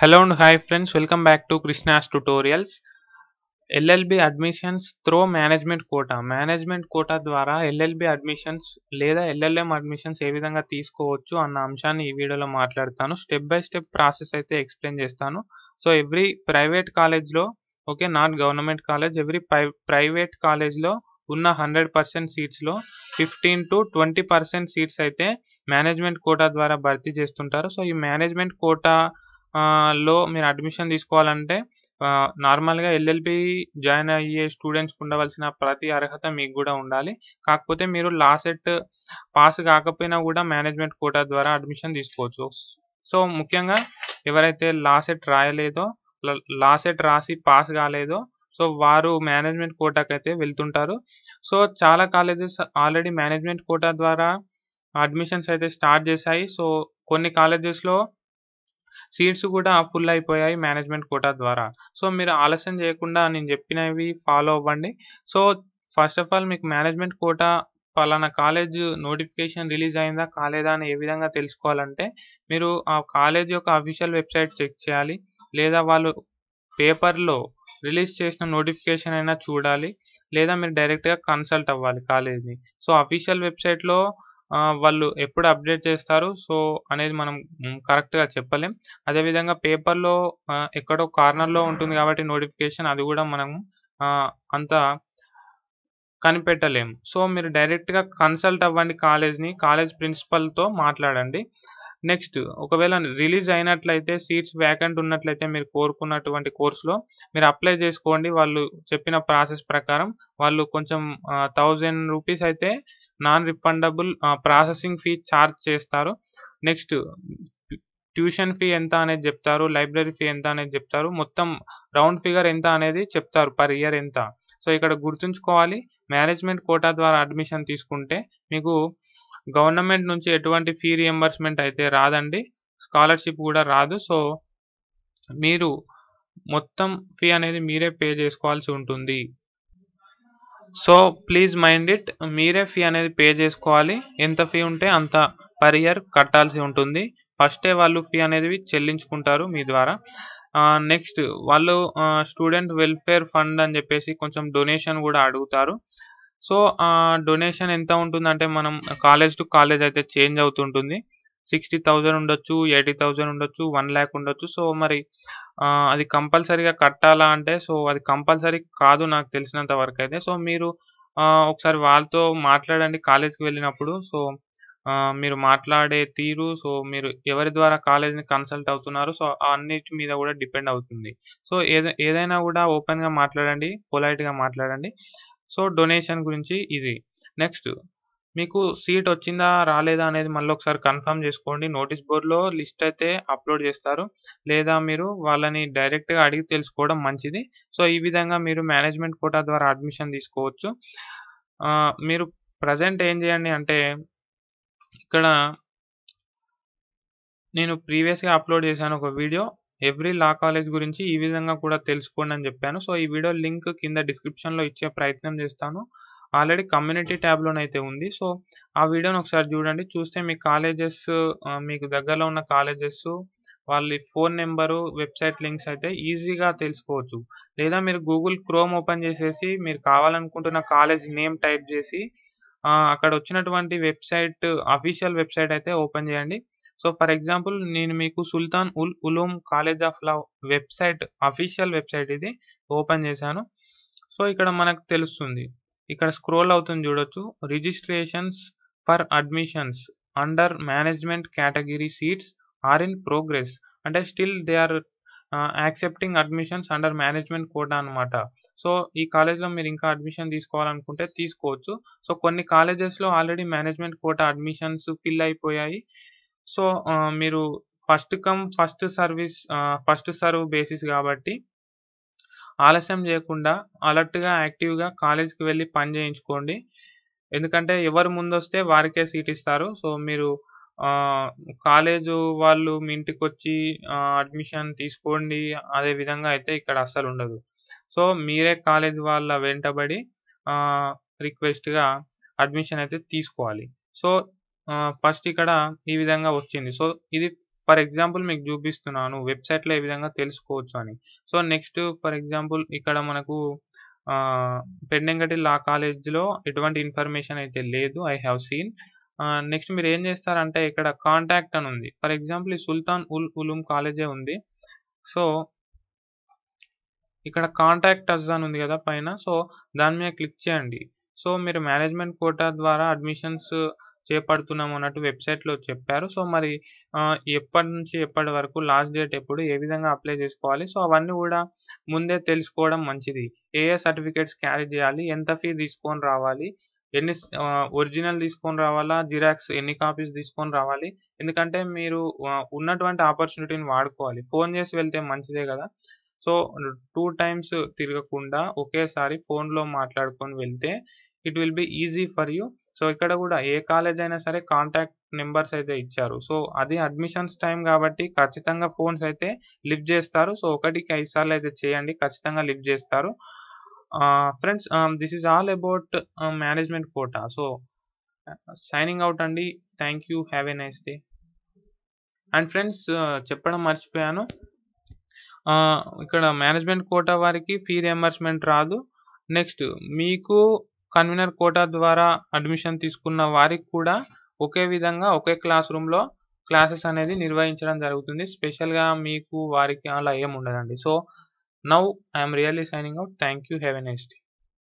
hello and hi friends welcome back to Krishna's tutorials LLB admissions through management quota management quota ద్వారా LLB admissions లేదా LLM admissions ఏ విధంగా తీసుకోవచ్చు అన్న అంశాన్ని ఈ వీడియోలో మాట్లాడతాను స్టెప్ బై స్టెప్ ప్రాసెస్ అయితే ఎక్స్ప్లెయిన్ చేస్తాను సో ఎవ్రీ ప్రైవేట్ కాలేజ్లో okay not government college every ప్రై ప్రైవేట్ కాలేజ్లో ఉన్న హండ్రెడ్ పర్సెంట్ సీట్స్లో fifteen to twenty percent seats అయితే మేనేజ్మెంట్ కోటా ద్వారా భర్తీ చేస్తుంటారు సో ఈ మేనేజ్మెంట్ కోటా లో మీరు అడ్మిషన్ తీసుకోవాలంటే నార్మల్గా ఎల్ఎల్బి జాయిన్ అయ్యే స్టూడెంట్స్కి ఉండవలసిన ప్రతి అర్హత మీకు కూడా ఉండాలి కాకపోతే మీరు లాసెట్ పాస్ కాకపోయినా కూడా మేనేజ్మెంట్ కోటా ద్వారా అడ్మిషన్ తీసుకోవచ్చు సో ముఖ్యంగా ఎవరైతే లాసెట్ రాయలేదో లాసెట్ రాసి పాస్ కాలేదో సో వారు మేనేజ్మెంట్ కోటాకి అయితే వెళ్తుంటారు సో చాలా కాలేజెస్ ఆల్రెడీ మేనేజ్మెంట్ కోటా ద్వారా అడ్మిషన్స్ అయితే స్టార్ట్ చేశాయి సో కొన్ని కాలేజెస్లో సీట్స్ కూడా ఫుల్ అయిపోయాయి మేనేజ్మెంట్ కోటా ద్వారా సో మీరు ఆలస్యం చేయకుండా నేను చెప్పినవి ఫాలో అవ్వండి సో ఫస్ట్ ఆఫ్ ఆల్ మీకు మేనేజ్మెంట్ కోటా పలానా కాలేజ్ నోటిఫికేషన్ రిలీజ్ అయిందా కాలేదా అని ఏ విధంగా తెలుసుకోవాలంటే మీరు ఆ కాలేజ్ యొక్క అఫీషియల్ వెబ్సైట్ చెక్ చేయాలి లేదా వాళ్ళు పేపర్లో రిలీజ్ చేసిన నోటిఫికేషన్ అయినా చూడాలి లేదా మీరు డైరెక్ట్గా కన్సల్ట్ అవ్వాలి కాలేజ్ని సో అఫీషియల్ వెబ్సైట్లో వాళ్ళు ఎప్పుడు అప్డేట్ చేస్తారు సో అనేది మనం కరెక్ట్గా చెప్పలేం అదేవిధంగా పేపర్లో ఎక్కడో కార్నర్లో ఉంటుంది కాబట్టి నోటిఫికేషన్ అది కూడా మనం అంత కనిపెట్టలేము సో మీరు డైరెక్ట్గా కన్సల్ట్ అవ్వండి కాలేజ్ని కాలేజ్ ప్రిన్సిపల్తో మాట్లాడండి నెక్స్ట్ ఒకవేళ రిలీజ్ అయినట్లయితే సీట్స్ వ్యాకెంట్ ఉన్నట్లయితే మీరు కోరుకున్నటువంటి కోర్సులో మీరు అప్లై చేసుకోండి వాళ్ళు చెప్పిన ప్రాసెస్ ప్రకారం వాళ్ళు కొంచెం థౌజండ్ రూపీస్ అయితే non refundable processing fee charge చేస్తారు నెక్స్ట్ ట్యూషన్ ఫీ ఎంత అనేది చెప్తారు లైబ్రరీ ఫీ ఎంత అనేది చెప్తారు మొత్తం రౌండ్ ఫిగర్ ఎంత అనేది చెప్తారు పర్ ఇయర్ ఎంత సో ఇక్కడ గుర్తుంచుకోవాలి మేనేజ్మెంట్ కోటా ద్వారా అడ్మిషన్ తీసుకుంటే మీకు గవర్నమెంట్ నుంచి ఎటువంటి ఫీ రియంబర్స్మెంట్ అయితే రాదండి స్కాలర్షిప్ కూడా రాదు సో మీరు మొత్తం ఫీ అనేది మీరే పే చేసుకోవాల్సి ఉంటుంది సో ప్లీజ్ మైండ్ ఇట్ మీరే ఫీ అనేది పే చేసుకోవాలి ఎంత ఫీ ఉంటే అంత పర్ ఇయర్ కట్టాల్సి ఉంటుంది ఫస్టే వాళ్ళు ఫీ అనేది చెల్లించుకుంటారు మీ ద్వారా నెక్స్ట్ వాళ్ళు స్టూడెంట్ వెల్ఫేర్ ఫండ్ అని చెప్పేసి కొంచెం డొనేషన్ కూడా అడుగుతారు సో డొనేషన్ ఎంత ఉంటుందంటే మనం కాలేజ్ టు కాలేజ్ అయితే చేంజ్ అవుతుంటుంది సిక్స్టీ థౌజండ్ ఉండొచ్చు ఎయిటీ థౌజండ్ ఉండొచ్చు వన్ ల్యాక్ ఉండొచ్చు సో మరి అది కంపల్సరీగా కట్టాలా అంటే సో అది కంపల్సరీ కాదు నాకు తెలిసినంత వరకు అయితే సో మీరు ఒకసారి వాళ్ళతో మాట్లాడండి కాలేజ్కి వెళ్ళినప్పుడు సో మీరు మాట్లాడే తీరు సో మీరు ఎవరి ద్వారా కాలేజీని కన్సల్ట్ అవుతున్నారు సో అన్నిటి మీద కూడా డిపెండ్ అవుతుంది సో ఏదైనా కూడా ఓపెన్గా మాట్లాడండి పొలైట్గా మాట్లాడండి సో డొనేషన్ గురించి ఇది నెక్స్ట్ మీకు సీట్ వచ్చిందా రాలేదా అనేది మళ్ళీ ఒకసారి కన్ఫర్మ్ చేసుకోండి నోటీస్ బోర్డులో లిస్ట్ అయితే అప్లోడ్ చేస్తారు లేదా మీరు వాళ్ళని డైరెక్ట్గా అడిగి తెలుసుకోవడం మంచిది సో ఈ విధంగా మీరు మేనేజ్మెంట్ కోటా ద్వారా అడ్మిషన్ తీసుకోవచ్చు మీరు ప్రజెంట్ ఏం చేయండి అంటే ఇక్కడ నేను ప్రీవియస్గా అప్లోడ్ చేశాను ఒక వీడియో ఎవ్రీ లా కాలేజ్ గురించి ఈ విధంగా కూడా తెలుసుకోండి అని చెప్పాను సో ఈ వీడియో లింక్ కింద డిస్క్రిప్షన్లో ఇచ్చే ప్రయత్నం చేస్తాను ఆల్రెడీ కమ్యూనిటీ ట్యాబ్లోనైతే ఉంది సో ఆ వీడియోని ఒకసారి చూడండి చూస్తే మీ కాలేజెస్ మీకు దగ్గరలో ఉన్న కాలేజెస్ వాళ్ళ ఫోన్ నెంబరు వెబ్సైట్ లింక్స్ అయితే ఈజీగా తెలుసుకోవచ్చు లేదా మీరు గూగుల్ క్రోమ్ ఓపెన్ చేసేసి మీరు కావాలనుకుంటున్న కాలేజ్ నేమ్ టైప్ చేసి అక్కడ వచ్చినటువంటి వెబ్సైట్ అఫీషియల్ వెబ్సైట్ అయితే ఓపెన్ చేయండి సో ఫర్ ఎగ్జాంపుల్ నేను మీకు Sultan ul Uloom college of law website official website ఇది ఓపెన్ చేశాను సో ఇక్కడ మనకు తెలుస్తుంది ఇక్కడ స్క్రోల్ అవుతుంది చూడొచ్చు registrations for admissions under management category seats are in progress అంటే still they are accepting admissions under management quota అనమాట సో ఈ కాలేజ్లో మీరు ఇంకా అడ్మిషన్ తీసుకోవాలనుకుంటే తీసుకోవచ్చు సో కొన్ని కాలేజెస్లో already management quota admissions fill అయిపోయాయి సో మీరు first come first service first serve basis కాబట్టి ఆలస్యం చేయకుండా అలర్ట్గా యాక్టివ్గా కాలేజ్కి వెళ్ళి పని చేయించుకోండి ఎందుకంటే ఎవరు ముందొస్తే వారికే సీట్ ఇస్తారు సో మీరు కాలేజు వాళ్ళు మీ ఇంటికి వచ్చి అడ్మిషన్ తీసుకోండి అదే విధంగా అయితే ఇక్కడ అస్సలు ఉండదు సో మీరే కాలేజ్ వాళ్ళ వెంటబడి రిక్వెస్ట్గా అడ్మిషన్ అయితే తీసుకోవాలి సో ఫస్ట్ ఇక్కడ ఈ విధంగా వచ్చింది సో ఇది ఫర్ ఎగ్జాంపుల్ మీకు చూపిస్తున్నాను వెబ్సైట్లో ఏ విధంగా తెలుసుకోవచ్చు అని సో నెక్స్ట్ ఫర్ ఎగ్జాంపుల్ ఇక్కడ మనకు పెండెంగటి లా కాలేజ్లో ఎటువంటి ఇన్ఫర్మేషన్ అయితే లేదు ఐ హ్యావ్ సీన్ నెక్స్ట్ మీరు ఏం చేస్తారంటే ఇక్కడ కాంటాక్ట్ అని ఉంది ఫర్ ఎగ్జాంపుల్ ఈ సుల్తాన్ ఉల్ ఉలూమ్ కాలేజే ఉంది సో ఇక్కడ కాంటాక్ట్ అస్ అని ఉంది కదా పైన సో దాని మీద క్లిక్ చేయండి సో మీరు మేనేజ్మెంట్ కోటా ద్వారా అడ్మిషన్స్ చేపడుతున్నాం అన్నట్టు వెబ్సైట్లో చెప్పారు సో మరి ఎప్పటి నుంచి ఎప్పటి వరకు లాస్ట్ డేట్ ఎప్పుడు ఏ విధంగా అప్లై చేసుకోవాలి సో అవన్నీ కూడా ముందే తెలుసుకోవడం మంచిది ఏ ఏ సర్టిఫికేట్స్ క్యారీ చేయాలి ఎంత ఫీ తీసుకొని రావాలి ఎన్ని ఒరిజినల్ తీసుకొని రావాలా జిరాక్స్ ఎన్ని కాపీస్ తీసుకొని రావాలి ఎందుకంటే మీరు ఉన్నటువంటి ఆపర్చునిటీని వాడుకోవాలి ఫోన్ చేసి వెళ్తే మంచిదే కదా సో టూ టైమ్స్ తిరగకుండా ఒకేసారి ఫోన్లో మాట్లాడుకొని వెళ్తే it will be easy for you so ఇక్కడ కూడా ఏ కాలేజ్ అయినా సరే కాంటాక్ట్ నెంబర్స్ అయితే ఇచ్చారు సో అది అడ్మిషన్స్ టైం కాబట్టి ఖచ్చితంగా ఫోన్స్ అయితే లిఫ్ట్ చేస్తారు సో ఒకటికి ఐదు సార్లు అయితే చేయండి ఖచ్చితంగా లిఫ్ట్ చేస్తారు friends this is all about management quota so signing out అండి thank you have a nice day and friends చెప్పడం మర్చిపోయాను ఇక్కడ మేనేజ్మెంట్ కోటా వారికి ఫీ రియంబర్స్మెంట్ రాదు నెక్స్ట్ మీకు కన్వీనర్ కోటా ద్వారా అడ్మిషన్ తీసుకున్న వారికి కూడా ఒకే విధంగా ఒకే క్లాస్ రూమ్లో క్లాసెస్ అనేది నిర్వహించడం జరుగుతుంది స్పెషల్గా మీకు వారికి అలా ఏం ఉండదండి so now I'm really signing out thank you have a next